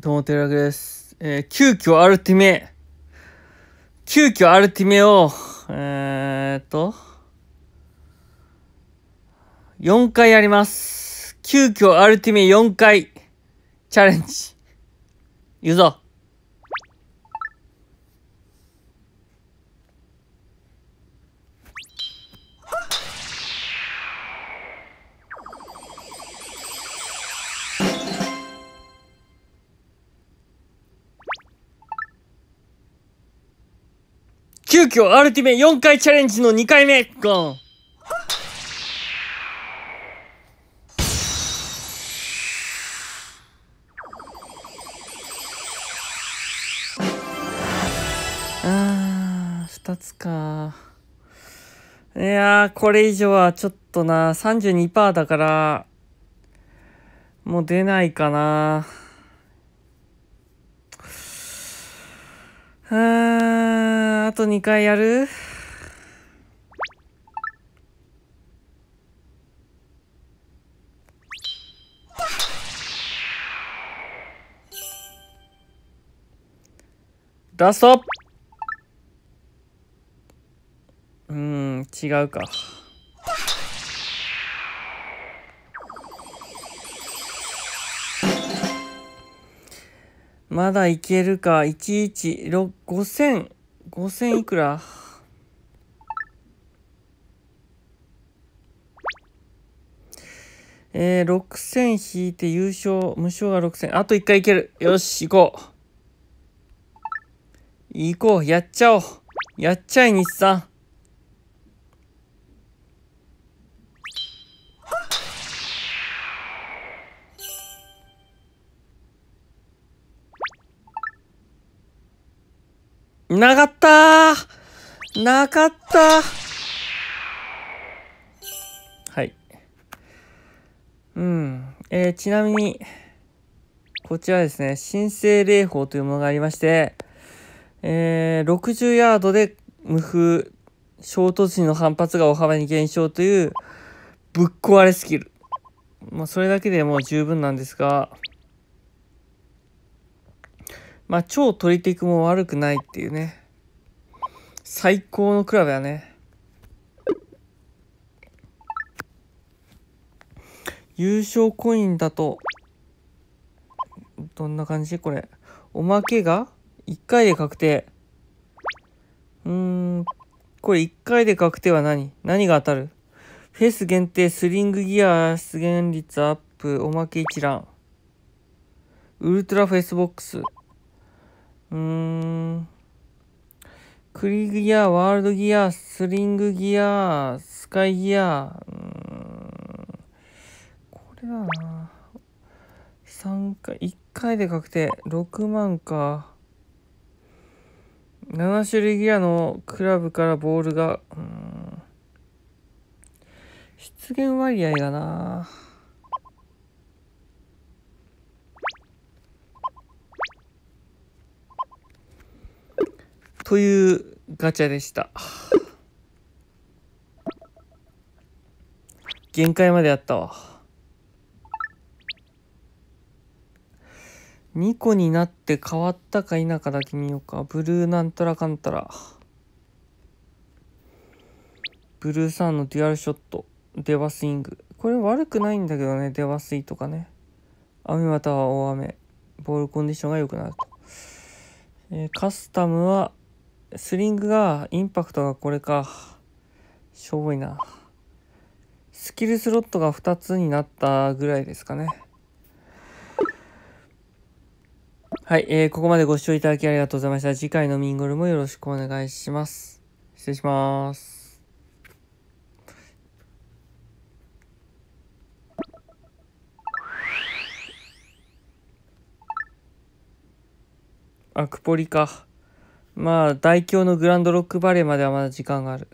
どうも、てわけです。えー、急遽アルティメ、急遽アルティメを、えー、っと、4回やります。急遽アルティメ4回チャレンジ。言うぞ。急遽アルティメ4回チャレンジの2回目ゴンあー2つかいやこれ以上はちょっとな32%だからもう出ないかなと2回やるラストうん違うかまだいけるかいちいち、六、五千。5000いくらえー、6000引いて優勝、無償が6000。あと1回いける。よし、行こう。行こう、やっちゃおう。やっちゃえ、日産。なかったなかったはい。うん。えー、ちなみに、こちらですね、申請礼法というものがありまして、えー、60ヤードで無風、衝突時の反発が大幅に減少という、ぶっ壊れスキル。まあ、それだけでもう十分なんですが、まあ、超取リテクも悪くないっていうね。最高のクラブやね。優勝コインだと、どんな感じこれ。おまけが1回で確定。うーん、これ1回で確定は何何が当たるフェス限定スリングギア出現率アップおまけ一覧ウルトラフェスボックスうーん。クリギア、ワールドギア、スリングギア、スカイギア、うーん。これだな。3回、1回で確定。6万か。7種類ギアのクラブからボールが、うん。出現割合がな。というガチャでした。限界までやったわ。2個になって変わったか否かだけ見ようか。ブルーなんたらかんたら。ブルーサーンのデュアルショット。デバスイング。これ悪くないんだけどね。デバスイとかね。雨または大雨。ボールコンディションが良くなると。えー、カスタムはスリングが、インパクトがこれか。しょぼいな。スキルスロットが2つになったぐらいですかね。はい、えー、ここまでご視聴いただきありがとうございました。次回のミンゴルもよろしくお願いします。失礼します。あ、クポリか。まあ、大京のグランドロックバレーまではまだ時間がある。